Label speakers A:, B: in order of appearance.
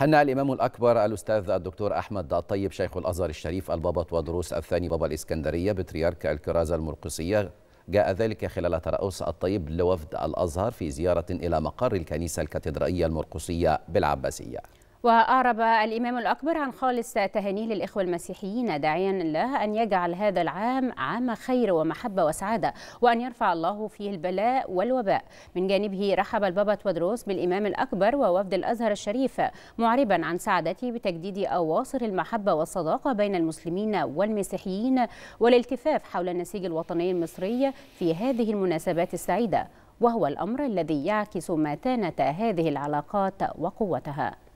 A: هنأ الإمام الأكبر الأستاذ الدكتور أحمد الطيب شيخ الأزهر الشريف البابط ودروس الثاني بابا الإسكندرية بطريرك الكرازة المرقسية جاء ذلك خلال ترأس الطيب لوفد الأزهر في زيارة إلى مقر الكنيسة الكاتدرائية المرقسية بالعباسية
B: وأعرب الإمام الأكبر عن خالص تهانيه للإخوة المسيحيين داعيا الله أن يجعل هذا العام عام خير ومحبة وسعادة وأن يرفع الله فيه البلاء والوباء من جانبه رحب البابا تودروس بالإمام الأكبر ووفد الأزهر الشريف معربا عن سعادته بتجديد أواصر المحبة والصداقة بين المسلمين والمسيحيين والالتفاف حول النسيج الوطني المصري في هذه المناسبات السعيدة وهو الأمر الذي يعكس متانة هذه العلاقات وقوتها